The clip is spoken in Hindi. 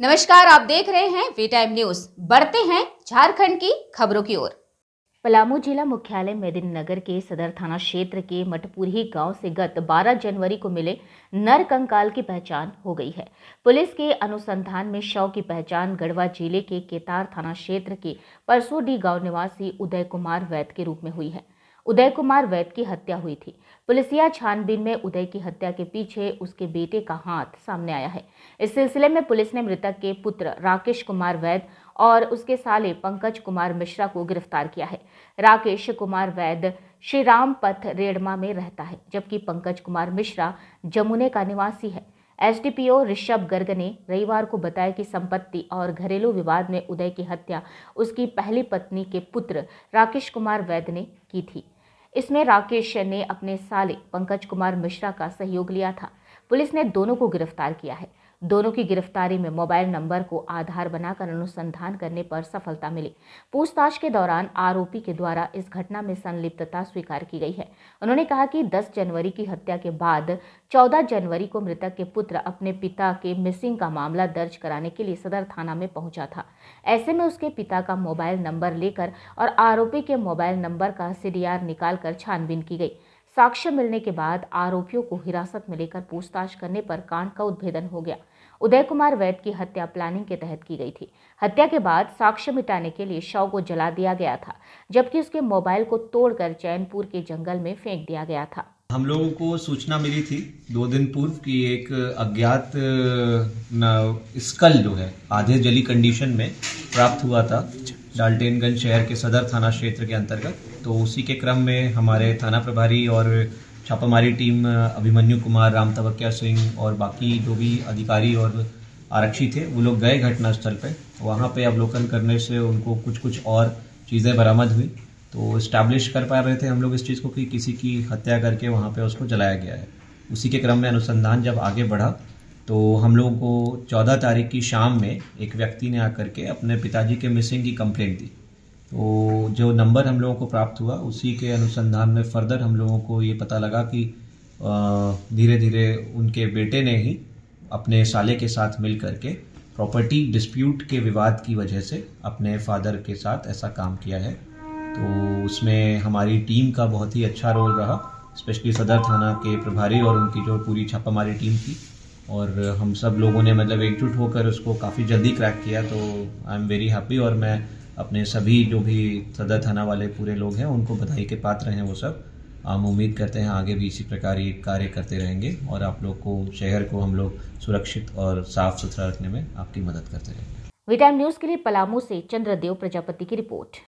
नमस्कार आप देख रहे हैं वी टाइम न्यूज बढ़ते हैं झारखंड की खबरों की ओर पलामू जिला मुख्यालय मेदिन नगर के सदर थाना क्षेत्र के मटपुरही गांव से गत 12 जनवरी को मिले नर कंकाल की पहचान हो गई है पुलिस के अनुसंधान में शव की पहचान गढ़वा जिले के केतार थाना क्षेत्र के परसोडी गांव निवासी उदय कुमार वैद के रूप में हुई है उदय कुमार वैद की हत्या हुई थी पुलिसिया छानबीन में उदय की हत्या के पीछे उसके बेटे का हाथ सामने आया है इस सिलसिले में पुलिस ने मृतक के पुत्र राकेश कुमार वैद और उसके साले पंकज कुमार मिश्रा को गिरफ्तार किया है राकेश कुमार वैद श्रीराम पथ रेडमा में रहता है जबकि पंकज कुमार मिश्रा जमुने का निवासी है एसडीपीओ ऋषभ गर्ग ने रविवार को बताया कि संपत्ति और घरेलू विवाद में उदय की हत्या उसकी पहली पत्नी के पुत्र राकेश कुमार वैद ने की थी इसमें राकेश ने अपने साले पंकज कुमार मिश्रा का सहयोग लिया था पुलिस ने दोनों को गिरफ्तार किया है दोनों की गिरफ्तारी में मोबाइल नंबर को आधार बनाकर अनुसंधान करने पर सफलता मिली पूछताछ के दौरान आरोपी के द्वारा इस घटना में संलिप्तता स्वीकार की गई है उन्होंने कहा कि 10 जनवरी की हत्या के बाद 14 जनवरी को मृतक के पुत्र अपने पिता के मिसिंग का मामला दर्ज कराने के लिए सदर थाना में पहुंचा था ऐसे में उसके पिता का मोबाइल नंबर लेकर और आरोपी के मोबाइल नंबर का सीडीआर निकालकर छानबीन की गई साक्ष्य मिलने के बाद आरोपियों को हिरासत में लेकर पूछताछ करने पर कांड का उद्भेदन हो गया उदय कुमार वैद की हत्या प्लानिंग के तहत की गई थी हत्या के बाद साक्ष्य मिटाने के लिए शव को जला दिया गया था जबकि उसके मोबाइल को तोड़कर चैनपुर के जंगल में फेंक दिया गया था हम लोगों को सूचना मिली थी दो दिन पूर्व कि एक अज्ञात स्कल जो है आधे जली कंडीशन में प्राप्त हुआ था डाल्टेनगंज शहर के सदर थाना क्षेत्र के अंतर्गत तो उसी के क्रम में हमारे थाना प्रभारी और छापामारी टीम अभिमन्यु कुमार राम तवक्या सिंह और बाकी जो भी अधिकारी और आरक्षी थे वो लोग गए घटनास्थल पे वहाँ पे अवलोकन करने से उनको कुछ कुछ और चीज़ें बरामद हुई तो इस्टेब्लिश कर पा रहे थे हम लोग इस चीज़ को कि किसी की हत्या करके वहाँ पे उसको जलाया गया है उसी के क्रम में अनुसंधान जब आगे बढ़ा तो हम लोगों को चौदह तारीख की शाम में एक व्यक्ति ने आकर के अपने पिताजी के मिसिंग की कंप्लेंट दी तो जो नंबर हम लोगों को प्राप्त हुआ उसी के अनुसंधान में फर्दर हम लोगों को ये पता लगा कि धीरे धीरे उनके बेटे ने ही अपने साले के साथ मिल करके प्रॉपर्टी डिस्प्यूट के विवाद की वजह से अपने फादर के साथ ऐसा काम किया है तो उसमें हमारी टीम का बहुत ही अच्छा रोल रहा स्पेशली सदर थाना के प्रभारी और उनकी जो पूरी छापामारी टीम थी और हम सब लोगों ने मतलब एकजुट होकर उसको काफ़ी जल्दी क्रैक किया तो आई एम वेरी हैप्पी और मैं अपने सभी जो भी सदर थाना वाले पूरे लोग हैं उनको बधाई के पात्र हैं वो सब हम उम्मीद करते हैं आगे भी इसी प्रकार ये कार्य करते रहेंगे और आप लोग को शहर को हम लोग सुरक्षित और साफ सुथरा रखने में आपकी मदद करते रहेंगे वी टाइम न्यूज़ के लिए पलामू से चंद्रदेव प्रजापति की रिपोर्ट